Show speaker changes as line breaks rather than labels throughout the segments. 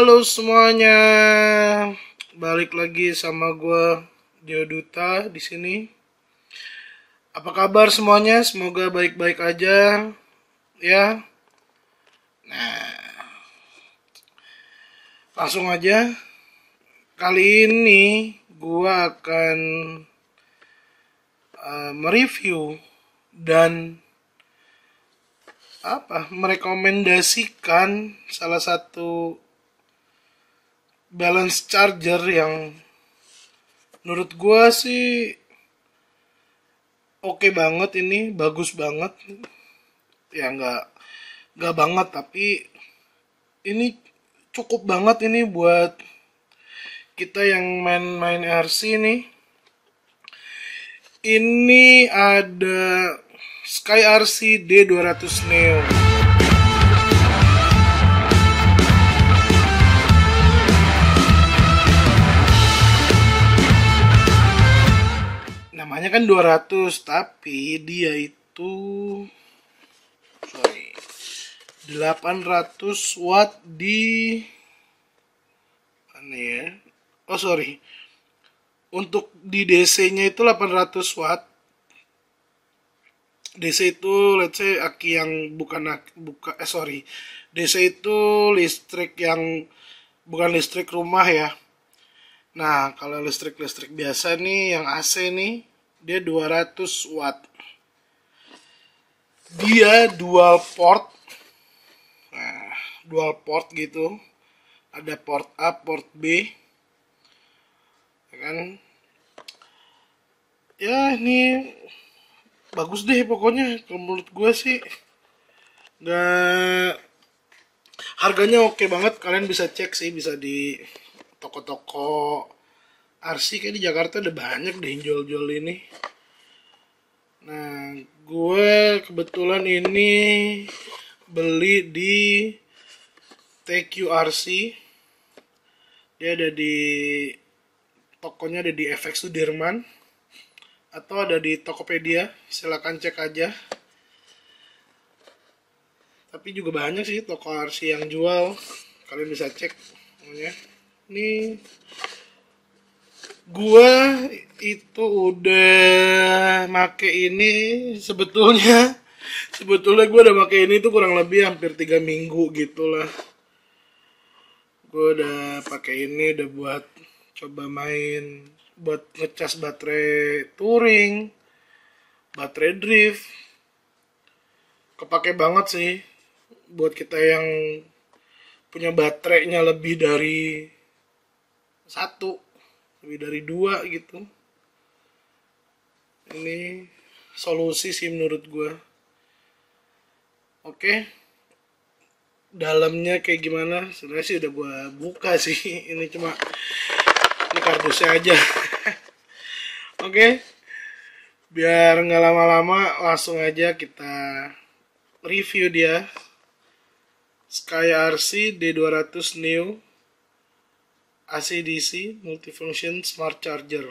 Halo semuanya, balik lagi sama gue Duta di sini. Apa kabar semuanya? Semoga baik-baik aja, ya. Nah, langsung aja. Kali ini gue akan uh, mereview dan apa merekomendasikan salah satu balance charger yang menurut gue sih oke okay banget ini bagus banget ya nggak nggak banget tapi ini cukup banget ini buat kita yang main-main RC ini ini ada Sky RC D200 Neo kan 200 tapi dia itu sorry 800 watt di mana ya oh sorry untuk di DC nya itu 800 watt DC itu let's say aki yang bukan aki buka eh sorry DC itu listrik yang bukan listrik rumah ya Nah, kalau listrik-listrik biasa nih yang AC nih dia 200 watt dia dual port nah, dual port gitu ada port A port B ya kan ya ini bagus deh pokoknya kalau menurut gue sih nggak harganya oke banget kalian bisa cek sih bisa di toko-toko Arsi kayak di Jakarta ada banyak deh jual-jual ini. Nah, gue kebetulan ini beli di TQRC. Dia ada di tokonya ada di FX Sudirman atau ada di Tokopedia. Silahkan cek aja. Tapi juga banyak sih toko RC yang jual. Kalian bisa cek namanya. Ini gua itu udah make ini sebetulnya sebetulnya gua udah make ini tuh kurang lebih hampir tiga minggu gitulah gua udah pakai ini udah buat coba main buat ngecas baterai touring baterai drift kepake banget sih buat kita yang punya baterainya lebih dari satu lebih dari dua gitu ini solusi sih menurut gue oke dalamnya kayak gimana sebenarnya sih udah gue buka sih ini cuma ini kardusnya aja oke biar nggak lama-lama langsung aja kita review dia Sky RC D200 new AC DC Multifunction Smart Charger.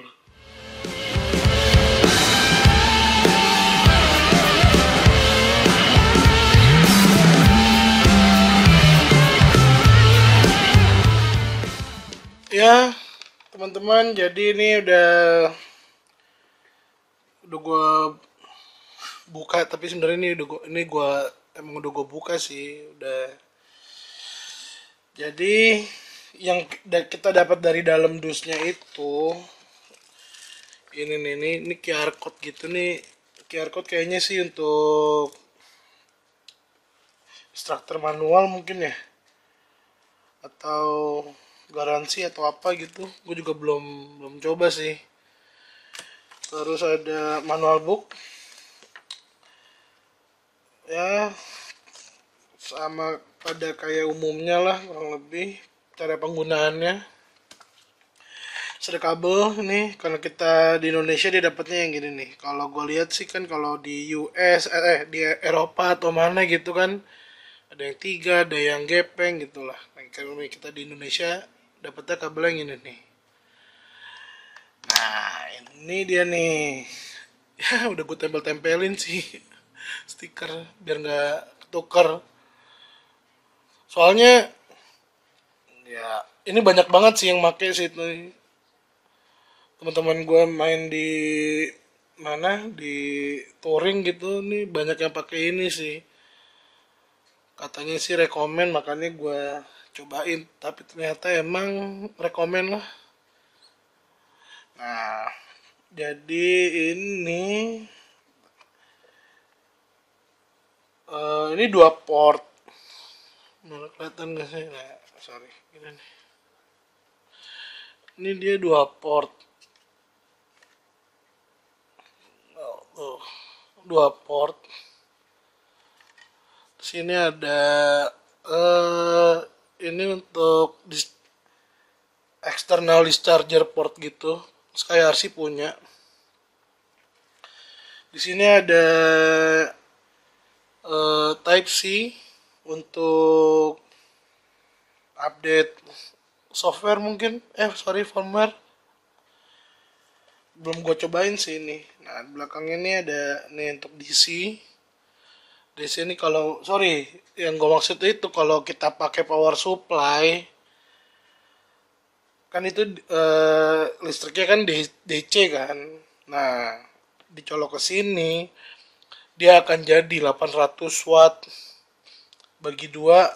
Ya, teman-teman, jadi ini udah udah gue buka tapi sebenarnya ini udah gua, ini gua emang udah gua buka sih udah jadi yang kita dapat dari dalam dusnya itu ini nih ini, ini QR code gitu nih QR code kayaknya sih untuk struktur manual mungkin ya atau garansi atau apa gitu gue juga belum belum coba sih terus ada manual book ya sama pada kayak umumnya lah kurang lebih cara penggunaannya serkabel kabel ini karena kita di Indonesia dia dapatnya yang gini nih kalau gue lihat sih kan kalau di US eh, eh di Eropa atau mana gitu kan ada yang tiga ada yang gepeng gitulah nah, kalau kita di Indonesia dapatnya kabel yang ini nih nah ini dia nih ya udah gue tempel-tempelin sih stiker biar nggak ketukar soalnya ya ini banyak banget sih yang make sih itu teman-teman gue main di mana di touring gitu nih banyak yang pakai ini sih katanya sih rekomen makanya gue cobain tapi ternyata emang rekomen lah nah jadi ini uh, ini dua port nah, kelihatan gak sih nah, sorry gini nih ini dia dua port oh, oh. dua port sini ada uh, ini untuk dis external discharger port gitu sih punya di sini ada uh, Type C untuk update software mungkin eh sorry firmware belum gue cobain sih ini nah belakang ini ada nih untuk DC DC ini kalau sorry yang gue maksud itu kalau kita pakai power supply kan itu e, listriknya kan DC kan nah dicolok ke sini dia akan jadi 800 watt bagi dua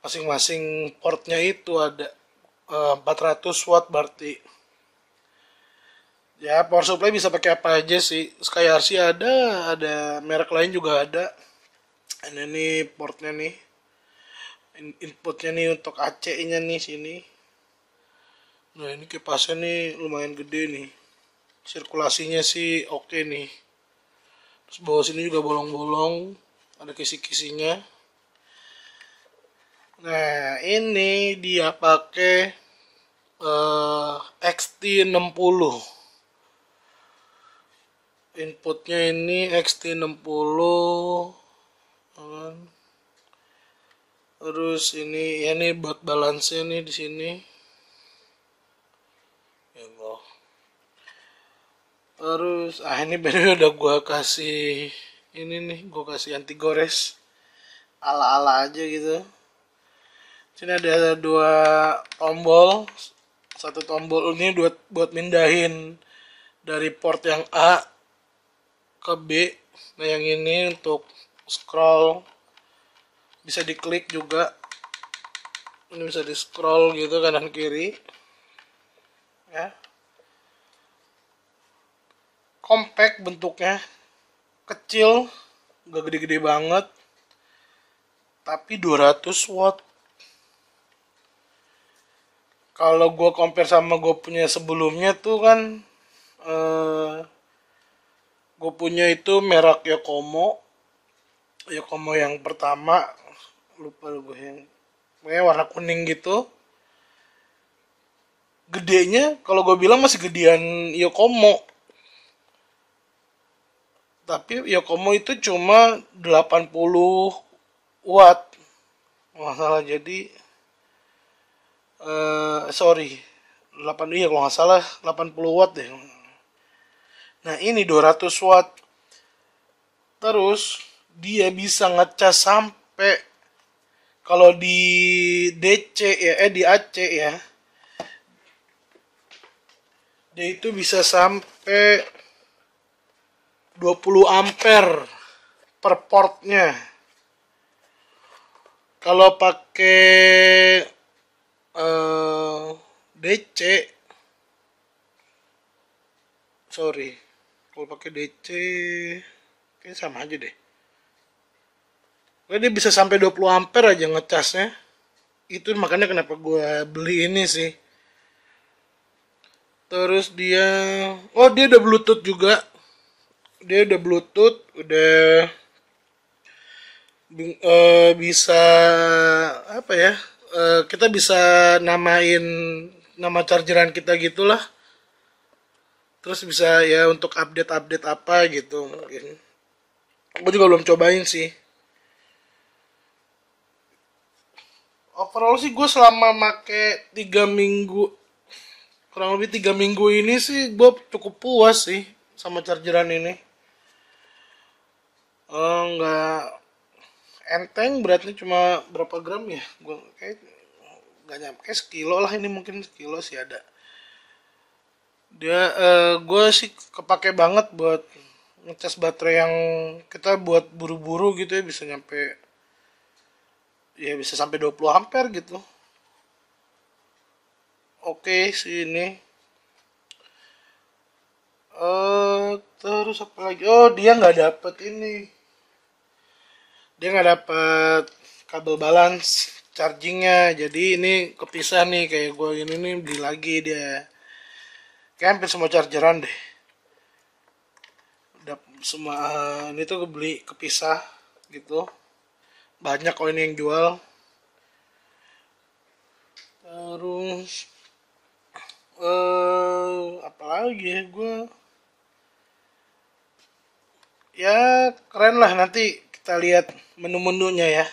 masing-masing portnya itu ada uh, eh, 400 watt berarti ya power supply bisa pakai apa aja sih RC ada ada merek lain juga ada ini portnya nih In inputnya nih untuk AC nya nih sini nah ini kipasnya nih lumayan gede nih sirkulasinya sih oke okay nih terus bawah sini juga bolong-bolong ada kisi-kisinya Nah, ini dia pakai eh, uh, XT60. Inputnya ini XT60. Kan? Terus ini ya ini buat balance ini di sini. Ya Allah. Terus ah ini benar udah gua kasih ini nih, gua kasih anti gores ala-ala aja gitu sini ada dua tombol satu tombol ini buat buat mindahin dari port yang A ke B nah yang ini untuk scroll bisa diklik juga ini bisa di scroll gitu kanan kiri ya compact bentuknya kecil gak gede-gede banget tapi 200 watt kalau gue compare sama gue punya sebelumnya tuh kan uh, eh, gue punya itu merek Yokomo Yokomo yang pertama lupa gue yang kayak warna kuning gitu gedenya kalau gue bilang masih gedean Yokomo tapi Yokomo itu cuma 80 watt masalah jadi uh, sorry 8 iya kalau nggak salah 80 watt deh nah ini 200 watt terus dia bisa ngecas sampai kalau di DC ya eh di AC ya dia itu bisa sampai 20 ampere per portnya kalau pakai uh, eh, DC sorry kalau pakai DC kayaknya sama aja deh Nah, dia bisa sampai 20 ampere aja ngecasnya. Itu makanya kenapa gue beli ini sih. Terus dia, oh dia udah bluetooth juga. Dia udah bluetooth, udah uh, bisa apa ya? Eh, kita bisa namain nama chargeran kita gitulah terus bisa ya untuk update update apa gitu mungkin gue juga belum cobain sih overall sih gue selama make tiga minggu kurang lebih tiga minggu ini sih gue cukup puas sih sama chargeran ini enggak eh, enteng beratnya cuma berapa gram ya gue kayak nggak nyampe kayak sekilo lah ini mungkin sekilo sih ada dia uh, eh, gue sih kepake banget buat ngecas baterai yang kita buat buru-buru gitu ya bisa nyampe ya bisa sampai 20 ampere gitu oke okay, sih ini uh, terus apa lagi oh dia nggak dapet ini dia nggak dapat kabel balance chargingnya jadi ini kepisah nih kayak gue ini nih beli lagi dia camping semua chargeran deh dap semua eh, ini tuh gue beli kepisah gitu banyak koin yang jual terus eh uh, apa ya gue ya keren lah nanti kita lihat menu-menunya ya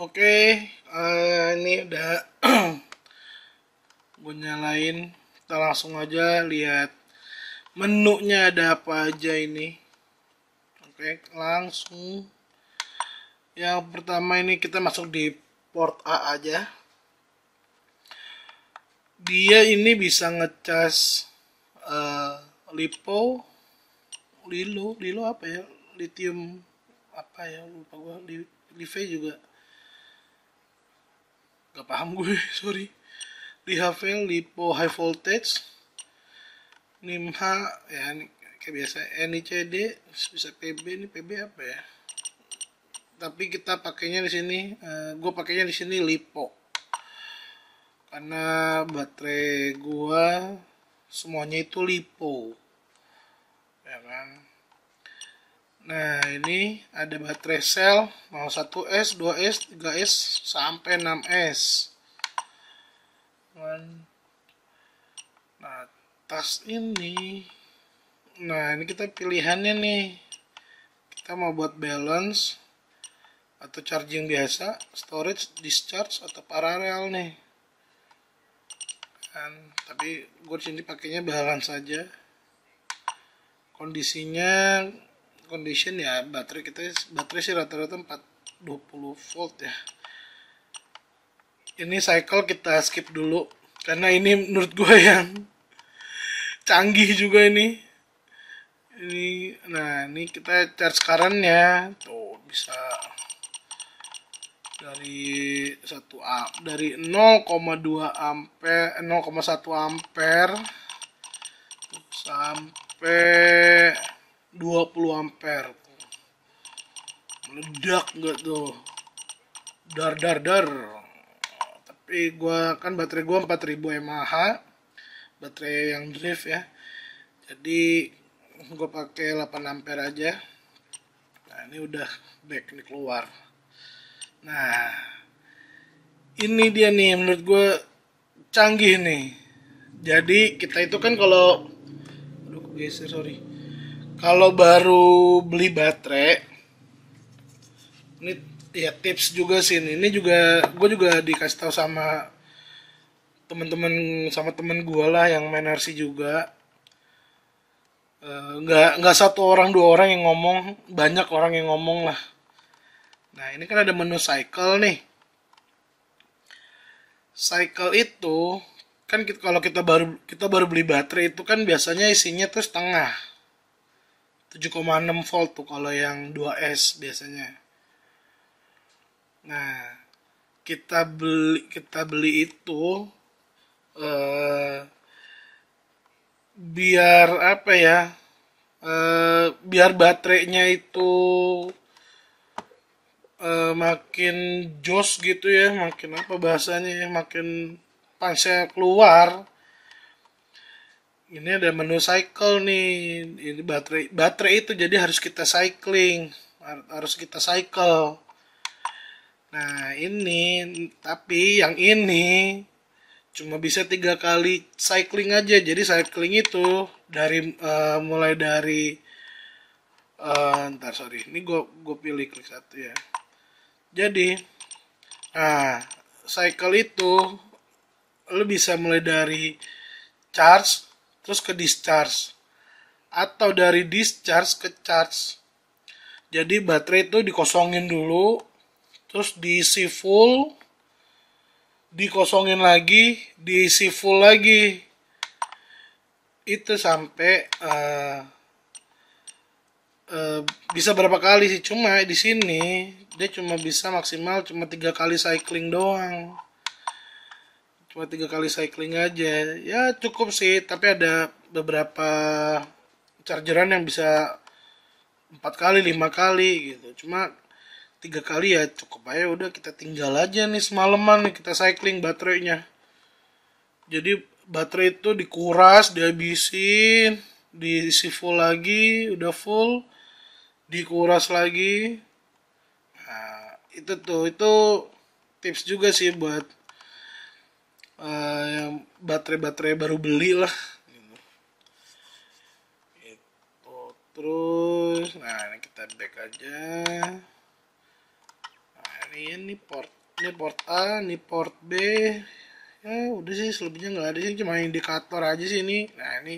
oke okay, uh, eh, ini udah gue nyalain kita langsung aja lihat menunya ada apa aja ini oke okay, langsung yang pertama ini kita masuk di port A aja dia ini bisa ngecas uh, lipo lilo lilo apa ya lithium apa ya lupa gue di di V juga gak paham gue sorry di Havel lipo high voltage NIMH ya kayak biasa NICD bisa PB ini PB apa ya tapi kita pakainya di sini uh, eh, gue pakainya di sini lipo karena baterai gua semuanya itu lipo ya kan Nah, ini ada baterai sel 01S, 2S, 3S, sampai 6S. Nah, tas ini. Nah, ini kita pilihannya nih. Kita mau buat balance atau charging biasa, storage, discharge atau paralel nih. Kan, tapi gue sini pakainya balance saja. Kondisinya condition ya baterai kita baterai sih rata-rata 420 volt ya ini cycle kita skip dulu karena ini menurut gue yang canggih juga ini ini nah ini kita charge sekarang ya tuh bisa dari 1 dari 0,2 ampere 0,1 eh, ampere sampai 20 ampere meledak nggak tuh dar dar dar tapi gua kan baterai gua 4000 mAh baterai yang drift ya jadi gua pakai 8 ampere aja nah ini udah back ini keluar nah ini dia nih menurut gua canggih nih jadi kita itu kan kalau aduh geser sorry kalau baru beli baterai ini ya tips juga sih ini, ini juga gue juga dikasih tahu sama temen-temen sama temen gue lah yang main RC juga eh, nggak gak nggak satu orang dua orang yang ngomong banyak orang yang ngomong lah nah ini kan ada menu cycle nih cycle itu kan kita, kalau kita baru kita baru beli baterai itu kan biasanya isinya tuh setengah 7,6 volt tuh kalau yang 2S biasanya. Nah, kita beli kita beli itu eh biar apa ya? Eh biar baterainya itu eh, makin jos gitu ya, makin apa bahasanya ya, makin panasnya keluar ini ada menu cycle nih ini baterai baterai itu jadi harus kita cycling harus kita cycle nah ini tapi yang ini cuma bisa tiga kali cycling aja jadi cycling itu dari uh, mulai dari uh, ntar sorry ini gua gua pilih klik satu ya jadi nah cycle itu lo bisa mulai dari charge terus ke discharge atau dari discharge ke charge jadi baterai itu dikosongin dulu terus diisi full dikosongin lagi diisi full lagi itu sampai uh, uh, bisa berapa kali sih cuma di sini dia cuma bisa maksimal cuma tiga kali cycling doang cuma tiga kali cycling aja ya cukup sih tapi ada beberapa chargeran yang bisa empat kali lima kali gitu cuma tiga kali ya cukup aja udah kita tinggal aja nih semalaman nih kita cycling baterainya jadi baterai itu dikuras dihabisin diisi full lagi udah full dikuras lagi nah, itu tuh itu tips juga sih buat uh, yang baterai-baterai baru beli lah gitu. itu terus nah ini kita back aja nah ini ini port ini port A ini port B ya udah sih selebihnya nggak ada sih cuma indikator aja sih ini nah ini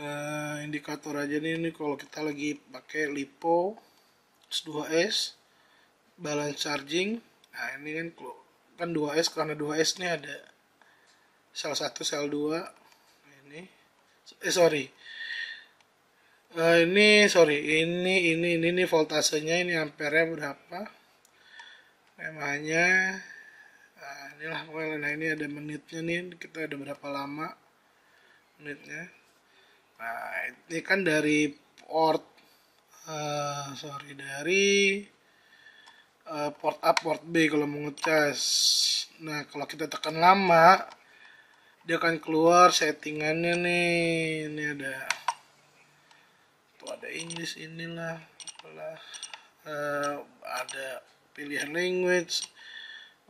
uh, indikator aja nih ini kalau kita lagi pakai lipo S2S balance charging nah ini kan kalau kan 2S karena 2S ini ada sel 1 sel 2 ini eh sorry uh, ini sorry ini ini ini ini voltasenya ini ampere berapa namanya nah, inilah well, nah ini ada menitnya nih kita ada berapa lama menitnya nah ini kan dari port uh, sorry dari Eh, port A port B kalau mau ngecas nah kalau kita tekan lama dia akan keluar settingannya nih ini ada tuh ada English inilah apalah uh, ada pilihan language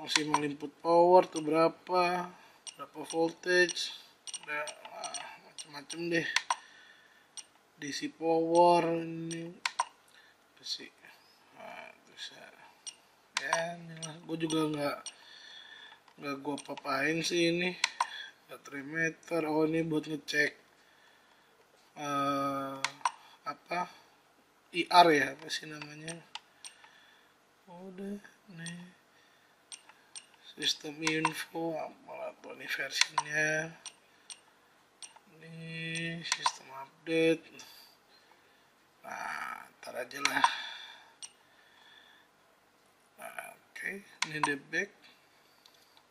maksimal input power tuh berapa berapa voltage ada macam-macam deh DC power ini besi nah, ya gue juga nggak nggak gue papain sih ini baterai meter oh ini buat ngecek uh, apa IR ya apa sih namanya oh, udah nih sistem info apalah tuh ini versinya ini sistem update nah ntar aja lah ini back,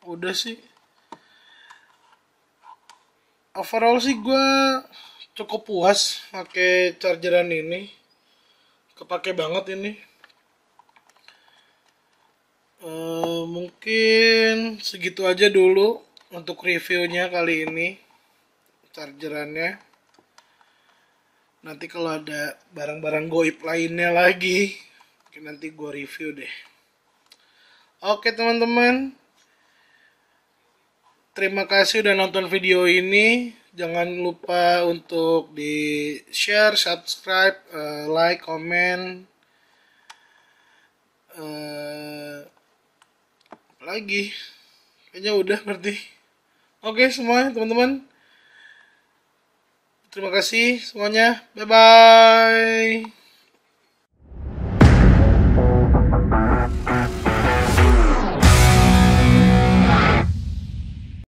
udah sih overall sih gue cukup puas pakai chargeran ini kepake banget ini e, mungkin segitu aja dulu untuk reviewnya kali ini chargerannya nanti kalau ada barang-barang goib lainnya lagi nanti gue review deh Oke teman-teman. Terima kasih udah nonton video ini. Jangan lupa untuk di share, subscribe, uh, like, komen, Uh, lagi kayaknya udah berarti oke semuanya teman-teman terima kasih semuanya bye bye